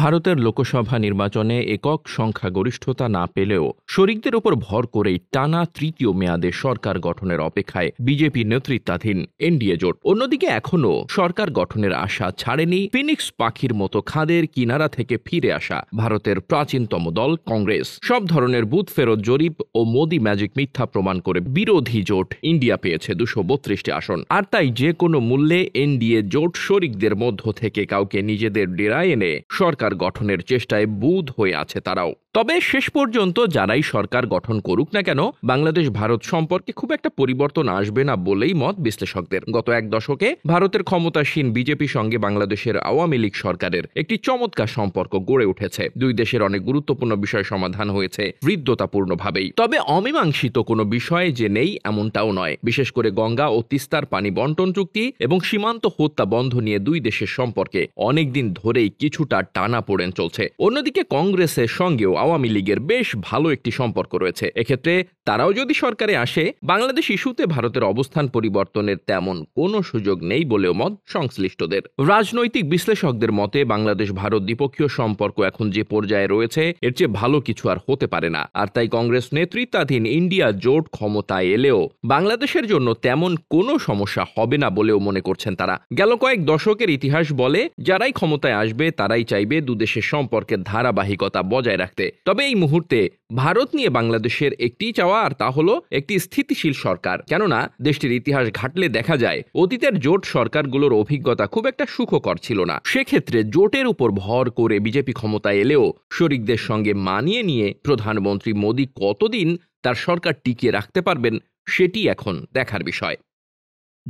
ভারতের লোকসভা নির্বাচনে একক সংখ্যাগরিষ্ঠতা না পেলেও শরিকদের ওপর ভর করেই টানা তৃতীয় মেয়াদে সরকার গঠনের অপেক্ষায় বিজেপি নেতৃত্বাধীন এনডিএ জোট অন্যদিকে এখনও সরকার গঠনের আশা ছাড়েনি ফিনিক্স পাখির মতো খাদের কিনারা থেকে ফিরে আসা ভারতের প্রাচীনতম দল কংগ্রেস সব ধরনের বুথ ফেরত জরিপ ও মোদি ম্যাজিক মিথ্যা প্রমাণ করে বিরোধী জোট ইন্ডিয়া পেয়েছে দুশো বত্রিশটি আসন আর তাই যে কোনো মূল্যে এনডিএ জোট শরিকদের মধ্য থেকে কাউকে নিজেদের ডেরায় এনে সরকার গঠনের চেষ্টায় বুধ হয়ে আছে তারাও তবে শেষ পর্যন্ত যারাই সরকার গঠন করুক না কেন বাংলাদেশ ভারত সম্পর্কে খুব একটা পরিবর্তন আসবে না বলেই মত বিশ্লেষকদের গত এক দশকে ভারতের ক্ষমতাসীন বিজেপি সঙ্গে বাংলাদেশের আওয়ামী লীগ সরকারের একটি চমৎকার সম্পর্ক গড়ে উঠেছে দুই দেশের অনেক গুরুত্বপূর্ণ বিষয় সমাধান হয়েছে বৃদ্ধতাপূর্ণভাবেই তবে অমীমাংসিত কোনো বিষয়ে যে নেই এমনটাও নয় বিশেষ করে গঙ্গা ও তিস্তার পানি বন্টন চুক্তি এবং সীমান্ত হত্যা বন্ধ নিয়ে দুই দেশের সম্পর্কে অনেকদিন ধরেই কিছুটা টানাপোড়েন চলছে অন্যদিকে কংগ্রেসের সঙ্গেও আওয়ামী লীগের বেশ ভালো একটি সম্পর্ক রয়েছে এক্ষেত্রে তারাও যদি সরকারে আসে বাংলাদেশ ইস্যুতে ভারতের অবস্থান পরিবর্তনের তেমন কোনো সুযোগ নেই বলেও মত সংশ্লিষ্টদের রাজনৈতিক বিশ্লেষকদের মতে বাংলাদেশ ভারত দ্বিপক্ষীয় সম্পর্ক এখন যে পর্যায়ে রয়েছে এর চেয়ে ভালো কিছু আর হতে পারে না আর তাই কংগ্রেস নেতৃত্বাধীন ইন্ডিয়া জোট ক্ষমতায় এলেও বাংলাদেশের জন্য তেমন কোনো সমস্যা হবে না বলেও মনে করছেন তারা গেল কয়েক দশকের ইতিহাস বলে যারাই ক্ষমতায় আসবে তারাই চাইবে চাইবে দুদেশের সম্পর্কের ধারাবাহিকতা বজায় রাখতে তবে এই মুহূর্তে ভারত নিয়ে বাংলাদেশের একটি চাওয়া আর তা হলো একটি স্থিতিশীল সরকার কেননা দেশটির ইতিহাস ঘাটলে দেখা যায় অতীতের জোট সরকারগুলোর অভিজ্ঞতা খুব একটা সুখকর ছিল না সেক্ষেত্রে জোটের উপর ভর করে বিজেপি ক্ষমতায় এলেও শরিকদের সঙ্গে মানিয়ে নিয়ে প্রধানমন্ত্রী মোদী কতদিন তার সরকার টিকিয়ে রাখতে পারবেন সেটি এখন দেখার বিষয়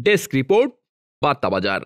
ডেস্ক রিপোর্ট বার্তাবাজার